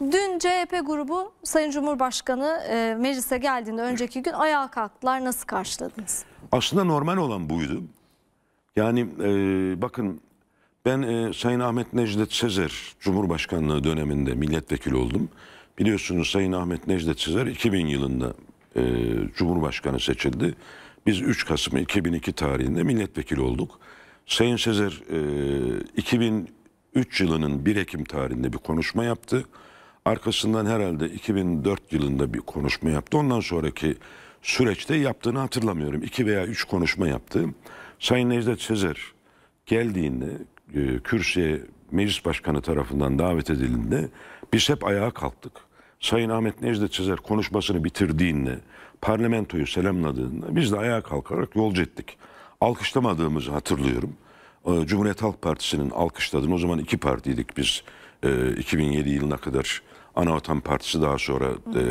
Dün CHP grubu Sayın Cumhurbaşkanı e, meclise geldiğinde önceki gün ayağa kalktılar. Nasıl karşıladınız? Aslında normal olan buydu. Yani e, bakın ben e, Sayın Ahmet Necdet Sezer Cumhurbaşkanlığı döneminde milletvekili oldum. Biliyorsunuz Sayın Ahmet Necdet Sezer 2000 yılında e, Cumhurbaşkanı seçildi. Biz 3 Kasım 2002 tarihinde milletvekili olduk. Sayın Sezer e, 2003 yılının 1 Ekim tarihinde bir konuşma yaptı. Arkasından herhalde 2004 yılında bir konuşma yaptı. Ondan sonraki süreçte yaptığını hatırlamıyorum. İki veya üç konuşma yaptı. Sayın Necdet Sezer geldiğinde e, kürsüye meclis başkanı tarafından davet edildiğinde biz hep ayağa kalktık. Sayın Ahmet Necdet Sezer konuşmasını bitirdiğinde, parlamentoyu selamladığında biz de ayağa kalkarak yolcu ettik. Alkışlamadığımızı hatırlıyorum. E, Cumhuriyet Halk Partisi'nin alkışladığını, o zaman iki partiydik biz 2007 e, yılına kadar Anavatan Partisi daha sonra e,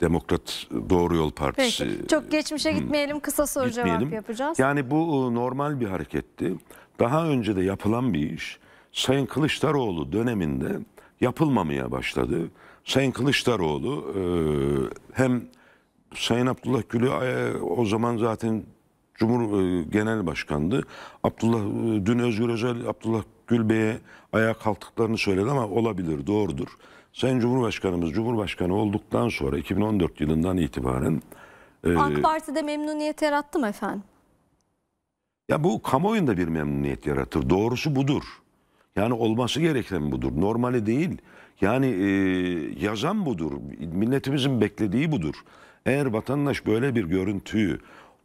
Demokrat Doğru Yol Partisi. Peki, çok geçmişe gitmeyelim kısa soru gitmeyelim. cevap yapacağız. Yani bu e, normal bir hareketti. Daha önce de yapılan bir iş. Sayın Kılıçdaroğlu döneminde yapılmamaya başladı. Sayın Kılıçdaroğlu e, hem Sayın Abdullah Gül'ü e, o zaman zaten Cumhur e, Genel Başkan'dı. Abdullah e, dün Özgür Özel Abdullah Gül Bey'e ayağa kalktıklarını söyledi ama olabilir, doğrudur. Sayın Cumhurbaşkanımız Cumhurbaşkanı olduktan sonra 2014 yılından itibaren... E, AK e, Parti'de memnuniyet yarattı mı efendim? Ya bu kamuoyunda bir memnuniyet yaratır. Doğrusu budur. Yani olması gereken budur. Normali değil. Yani e, yazan budur. Milletimizin beklediği budur. Eğer vatandaş böyle bir görüntüyü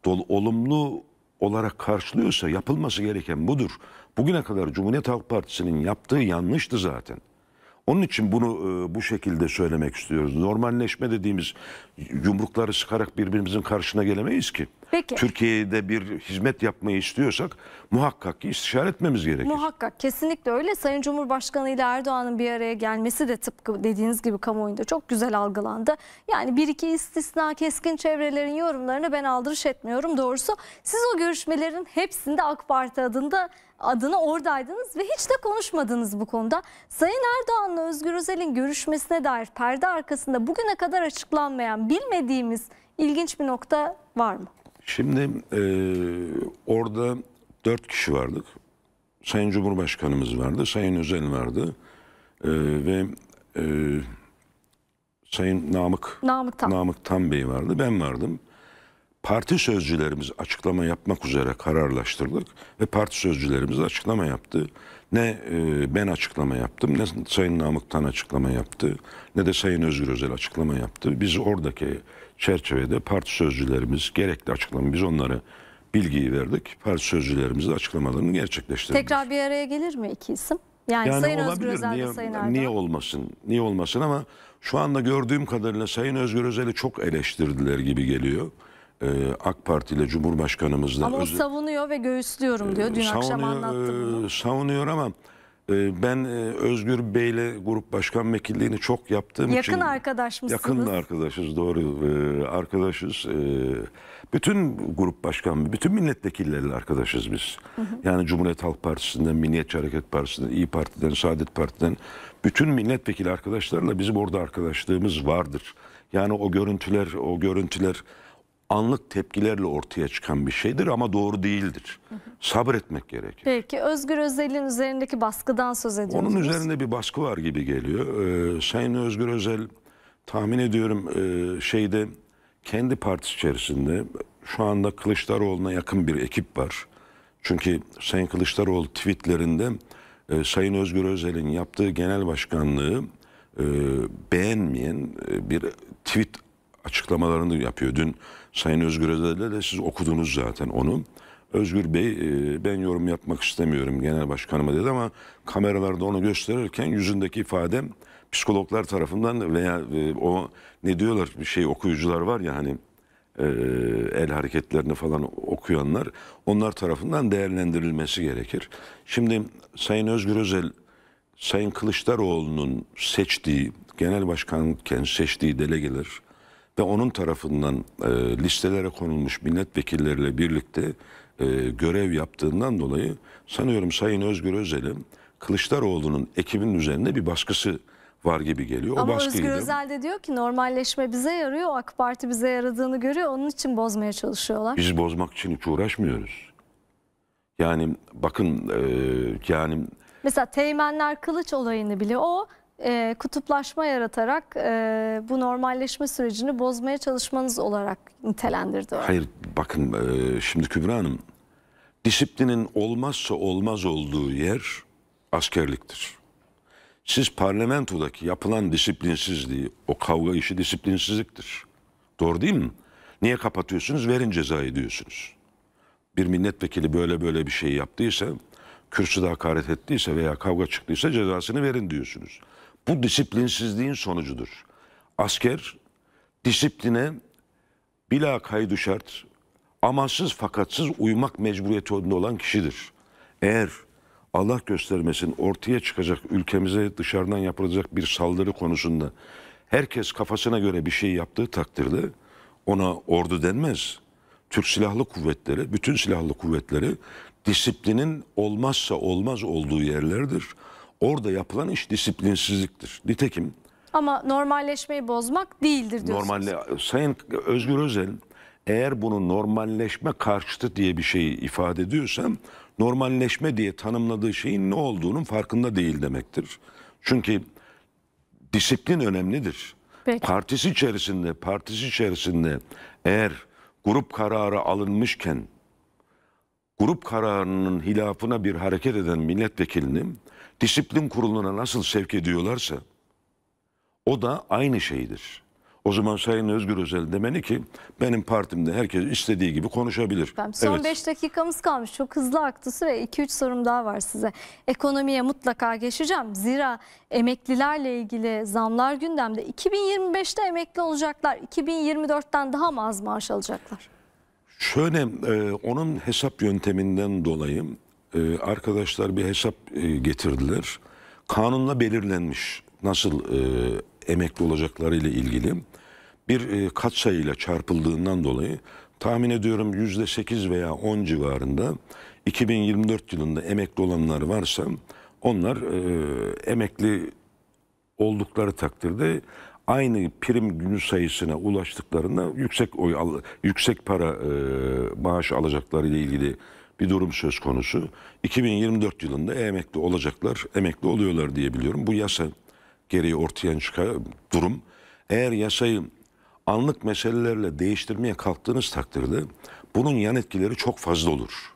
dol, olumlu olarak karşılıyorsa yapılması gereken budur. Bugüne kadar Cumhuriyet Halk Partisi'nin yaptığı yanlıştı zaten. Onun için bunu e, bu şekilde söylemek istiyoruz. Normalleşme dediğimiz yumrukları sıkarak birbirimizin karşına gelemeyiz ki. Peki. Türkiye'de bir hizmet yapmayı istiyorsak muhakkak ki istişare etmemiz gerekir. Muhakkak kesinlikle öyle. Sayın Cumhurbaşkanı ile Erdoğan'ın bir araya gelmesi de tıpkı dediğiniz gibi kamuoyunda çok güzel algılandı. Yani bir iki istisna keskin çevrelerin yorumlarını ben aldırış etmiyorum doğrusu. Siz o görüşmelerin hepsinde AK Parti adında adına oradaydınız ve hiç de konuşmadınız bu konuda. Sayın Erdoğan'la Özgür Özel'in görüşmesine dair perde arkasında bugüne kadar açıklanmayan bilmediğimiz ilginç bir nokta var mı? Şimdi e, orada dört kişi vardık. Sayın Cumhurbaşkanımız vardı, Sayın Özel vardı e, ve e, Sayın Namık, Namık, Tan Namık Tam Bey vardı, ben vardım. Parti sözcülerimiz açıklama yapmak üzere kararlaştırdık ve parti sözcülerimiz açıklama yaptı. Ne e, ben açıklama yaptım, ne Sayın Namık Tan açıklama yaptı, ne de Sayın Özgür Özel açıklama yaptı. Biz oradaki çerçevede parti sözcülerimiz gerekli açıklama biz onlara bilgiyi verdik. Parti sözcülerimiz de açıklamalarını gerçekleştirdi. Tekrar bir araya gelir mi iki isim? Yani, yani Sayın olabilir. Özgür Özel niye, Sayın Erdoğan. Niye olmasın? Niye olmasın ama şu anda gördüğüm kadarıyla Sayın Özgür Özel'i çok eleştirdiler gibi geliyor. Ee, AK Parti ile Cumhurbaşkanımızla. Ama o savunuyor ve göğüslüyorum diyor. Dün ee, akşam anlattım. Ee, bunu. Savunuyor ama ee, ben e, Özgür Bey'le grup başkan vekilliğini çok yaptığım yakın için... Yakın arkadaş mısınız? Yakın arkadaşız doğru. Ee, arkadaşız. Ee, bütün grup başkan, bütün milletvekilleriyle arkadaşız biz. Yani Cumhuriyet Halk Partisi'nden, Milliyetçi Hareket Partisi'nden, İyi Parti'den, Saadet Parti'den... Bütün milletvekili arkadaşlarla bizim orada arkadaşlığımız vardır. Yani o görüntüler, o görüntüler anlık tepkilerle ortaya çıkan bir şeydir ama doğru değildir. Hı hı. Sabretmek gerekir. Peki Özgür Özel'in üzerindeki baskıdan söz ediyorsunuz. Onun üzerinde bir baskı var gibi geliyor. Ee, Sayın Özgür Özel tahmin ediyorum e, şeyde kendi partisi içerisinde şu anda Kılıçdaroğlu'na yakın bir ekip var. Çünkü Sayın Kılıçdaroğlu tweetlerinde e, Sayın Özgür Özel'in yaptığı genel başkanlığı e, beğenmeyen e, bir tweet açıklamalarını yapıyor. Dün Sayın Özgür Özel'le de siz okudunuz zaten onu. Özgür Bey e, ben yorum yapmak istemiyorum genel başkanıma dedi ama kameralarda onu gösterirken yüzündeki ifade psikologlar tarafından veya e, o ne diyorlar bir şey okuyucular var ya hani e, el hareketlerini falan okuyanlar onlar tarafından değerlendirilmesi gerekir. Şimdi Sayın Özgür Özel Sayın Kılıçdaroğlu'nun seçtiği genel Başkanken seçtiği delegeler ve onun tarafından e, listelere konulmuş milletvekilleriyle birlikte e, görev yaptığından dolayı sanıyorum Sayın Özgür Özel'in Kılıçdaroğlu'nun ekibinin üzerinde bir baskısı var gibi geliyor. O Ama baskıydı. Özgür Özel de diyor ki normalleşme bize yarıyor, AK Parti bize yaradığını görüyor, onun için bozmaya çalışıyorlar. Biz bozmak için hiç uğraşmıyoruz. Yani bakın e, yani... Mesela Teğmenler Kılıç olayını bile o e, kutuplaşma yaratarak e, bu normalleşme sürecini bozmaya çalışmanız olarak nitelendirdi. Hayır bakın e, şimdi Kübra Hanım disiplinin olmazsa olmaz olduğu yer askerliktir. Siz parlamentodaki yapılan disiplinsizliği, o kavga işi disiplinsizliktir. Doğru değil mi? Niye kapatıyorsunuz? Verin cezayı diyorsunuz. Bir milletvekili böyle böyle bir şey yaptıysa kürsüde hakaret ettiyse veya kavga çıktıysa cezasını verin diyorsunuz. Bu disiplinsizliğin sonucudur. Asker disipline bila kaydı şart amansız fakatsız uymak mecburiyetinde olan kişidir. Eğer Allah göstermesin ortaya çıkacak ülkemize dışarıdan yapılacak bir saldırı konusunda herkes kafasına göre bir şey yaptığı takdirde ona ordu denmez. Türk Silahlı Kuvvetleri, bütün silahlı kuvvetleri disiplinin olmazsa olmaz olduğu yerlerdir. Orada yapılan iş disiplinsizliktir. Nitekim ama normalleşmeyi bozmak değildir diyorsunuz. Normalle, Sayın Özgür Özel eğer bunu normalleşme karşıtı diye bir şeyi ifade ediyorsam normalleşme diye tanımladığı şeyin ne olduğunun farkında değil demektir. Çünkü disiplin önemlidir. Peki. Partisi içerisinde, partisi içerisinde eğer grup kararı alınmışken grup kararının hilafına bir hareket eden milletvekilini disiplin kuruluna nasıl sevk ediyorlarsa o da aynı şeydir. O zaman Sayın Özgür Özel demeni ki benim partimde herkes istediği gibi konuşabilir. Ben son 5 evet. dakikamız kalmış. Çok hızlı aktı süre. 2-3 sorum daha var size. Ekonomiye mutlaka geçeceğim. Zira emeklilerle ilgili zamlar gündemde. 2025'te emekli olacaklar. 2024'ten daha mı az maaş alacaklar? Şöyle e, onun hesap yönteminden dolayı e, arkadaşlar bir hesap e, getirdiler. Kanunla belirlenmiş nasıl e, emekli olacakları ile ilgili bir e, katsayıyla çarpıldığından dolayı tahmin ediyorum yüzde sekiz veya on civarında 2024 yılında emekli olanlar varsa onlar e, emekli oldukları takdirde aynı prim günü sayısına ulaştıklarında yüksek oy al, yüksek para e, maaş alacakları ile ilgili bir durum söz konusu. 2024 yılında emekli olacaklar, emekli oluyorlar diye biliyorum. Bu yasa gereği ortaya çıkan durum. Eğer yasayı anlık meselelerle değiştirmeye kalktığınız takdirde bunun yan etkileri çok fazla olur.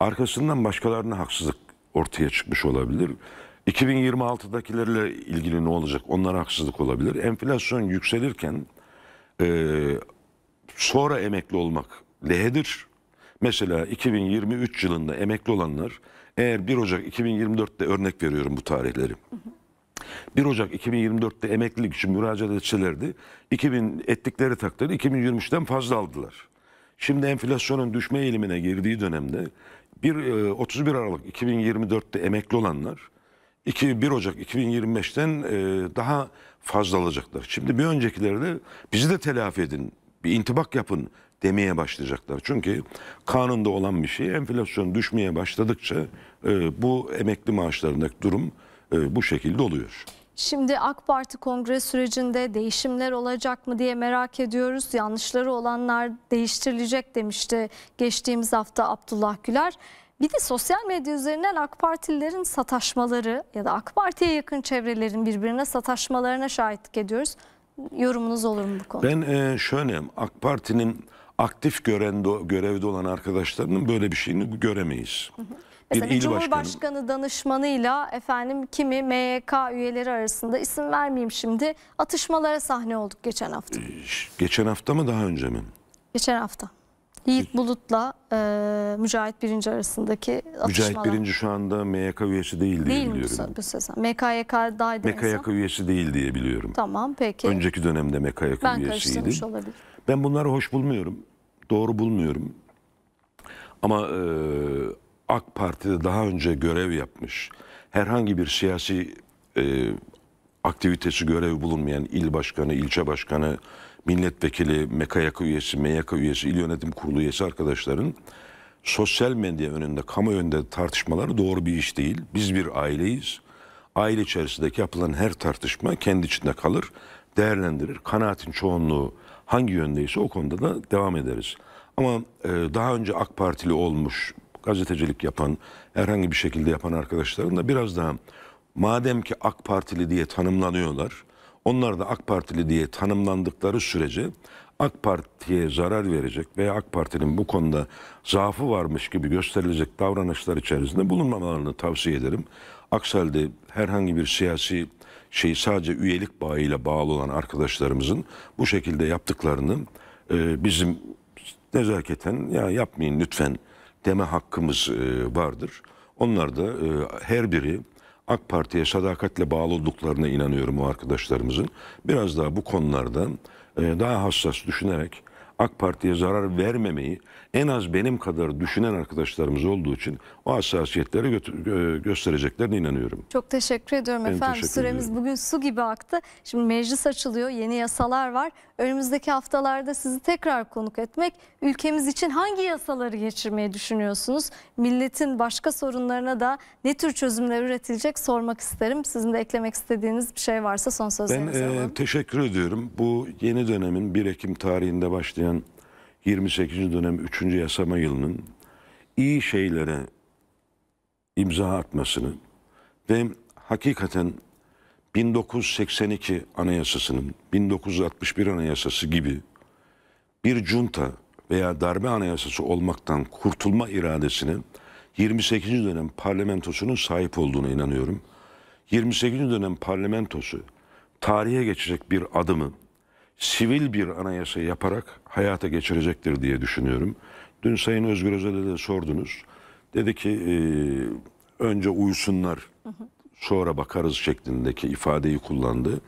Arkasından başkalarına haksızlık ortaya çıkmış olabilir. 2026'dakilerle ilgili ne olacak? Onlara haksızlık olabilir. Enflasyon yükselirken e, sonra emekli olmak lehedir. Mesela 2023 yılında emekli olanlar eğer 1 Ocak 2024'te örnek veriyorum bu tarihleri. 1 Ocak 2024'te emeklilik için müracaat etselerdi 2000 ettikleri takdirde 2023'ten fazla aldılar. Şimdi enflasyonun düşme eğilimine girdiği dönemde bir 31 e, Aralık 2024'te emekli olanlar 2, 1 Ocak 2025'ten e, daha fazla alacaklar. Şimdi bir öncekilerde bizi de telafi edin, bir intibak yapın demeye başlayacaklar. Çünkü kanunda olan bir şey enflasyon düşmeye başladıkça e, bu emekli maaşlarındaki durum e, bu şekilde oluyor. Şimdi AK Parti kongre sürecinde değişimler olacak mı diye merak ediyoruz. Yanlışları olanlar değiştirilecek demişti geçtiğimiz hafta Abdullah Güler. Bir de sosyal medya üzerinden AK Partililerin sataşmaları ya da AK Parti'ye yakın çevrelerin birbirine sataşmalarına şahitlik ediyoruz. Yorumunuz olur mu bu konuda? Ben e, şöyle AK Parti'nin aktif görevde, görevde olan arkadaşlarının böyle bir şeyini göremeyiz. Bir Mesela il Cumhurbaşkanı başkanı. danışmanıyla efendim kimi MYK üyeleri arasında isim vermeyeyim şimdi atışmalara sahne olduk geçen hafta. E, geçen hafta mı daha önce mi? Geçen hafta. Yiğit Bulut'la e, Mücahit Birinci arasındaki atışmalar. Mücahit Birinci şu anda MYK üyesi değil diye değil biliyorum. Değil mi bu Sezen? MKYK'daydı MKYK üyesi değil diye biliyorum. Tamam peki. Önceki dönemde MKYK üyesiydi. Ben karıştırmış olabilirim. Ben bunları hoş bulmuyorum. Doğru bulmuyorum. Ama e, AK Parti'de daha önce görev yapmış, herhangi bir siyasi e, aktivitesi görev bulunmayan il başkanı, ilçe başkanı, milletvekili, MKYK e üyesi, MYK e üyesi, il yönetim kurulu üyesi arkadaşların sosyal medya önünde, kamu önünde tartışmaları doğru bir iş değil. Biz bir aileyiz. Aile içerisindeki yapılan her tartışma kendi içinde kalır, değerlendirir. Kanaatin çoğunluğu hangi yöndeyse o konuda da devam ederiz. Ama e, daha önce AK Partili olmuş, gazetecilik yapan, herhangi bir şekilde yapan arkadaşların da biraz daha madem ki AK Partili diye tanımlanıyorlar, onlar da AK Partili diye tanımlandıkları sürece AK Parti'ye zarar verecek veya AK Parti'nin bu konuda zaafı varmış gibi gösterilecek davranışlar içerisinde bulunmamalarını tavsiye ederim. Aksi herhangi bir siyasi şey sadece üyelik bağıyla bağlı olan arkadaşlarımızın bu şekilde yaptıklarını e, bizim nezaketen ya yapmayın lütfen deme hakkımız e, vardır. Onlar da e, her biri AK Parti'ye sadakatle bağlı olduklarına inanıyorum o arkadaşlarımızın. Biraz daha bu konulardan e, daha hassas düşünerek AK Parti'ye zarar vermemeyi en az benim kadar düşünen arkadaşlarımız olduğu için o hassasiyetleri gö- göstereceklerine inanıyorum. Çok teşekkür ediyorum ben efendim. Teşekkür Süremiz ediyorum. bugün su gibi aktı. Şimdi meclis açılıyor, yeni yasalar var. Önümüzdeki haftalarda sizi tekrar konuk etmek, ülkemiz için hangi yasaları geçirmeyi düşünüyorsunuz? Milletin başka sorunlarına da ne tür çözümler üretilecek sormak isterim. Sizin de eklemek istediğiniz bir şey varsa son sözlerinizi ben, e, alalım. Ben e, teşekkür ediyorum. Bu yeni dönemin 1 Ekim tarihinde başlayan başlayan 28. dönem 3. yasama yılının iyi şeylere imza atmasını ve hakikaten 1982 anayasasının 1961 anayasası gibi bir junta veya darbe anayasası olmaktan kurtulma iradesine 28. dönem parlamentosunun sahip olduğuna inanıyorum. 28. dönem parlamentosu tarihe geçecek bir adımı sivil bir anayasa yaparak hayata geçirecektir diye düşünüyorum. Dün Sayın Özgür Özel'e de sordunuz. Dedi ki e, önce uyusunlar sonra bakarız şeklindeki ifadeyi kullandı.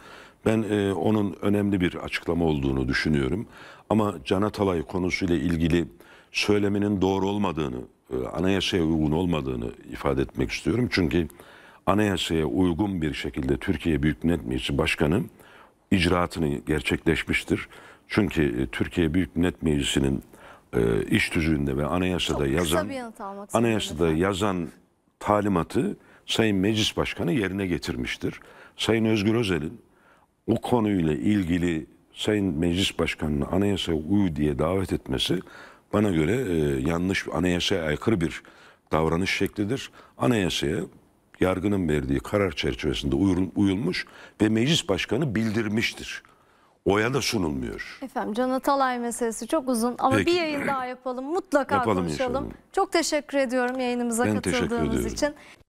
Ben e, onun önemli bir açıklama olduğunu düşünüyorum. Ama Can Atalay konusuyla ilgili söyleminin doğru olmadığını, e, anayasaya uygun olmadığını ifade etmek istiyorum. Çünkü anayasaya uygun bir şekilde Türkiye Büyük Millet Meclisi Başkanı icraatını gerçekleşmiştir. Çünkü e, Türkiye Büyük Millet Meclisi'nin e, iş tüzüğünde ve anayasada Çok yazan anayasada lütfen. yazan talimatı Sayın Meclis Başkanı yerine getirmiştir. Sayın Özgür Özel'in o konuyla ilgili Sayın Meclis Başkanı'nı anayasaya uyu diye davet etmesi bana göre e, yanlış anayasaya aykırı bir davranış şeklidir. Anayasaya yargının verdiği karar çerçevesinde uyulmuş ve meclis başkanı bildirmiştir. Oya da sunulmuyor. Efendim Can Atalay meselesi çok uzun ama Peki. bir yayın daha yapalım. Mutlaka yapalım konuşalım. Inşallah. Çok teşekkür ediyorum yayınımıza ben katıldığınız için.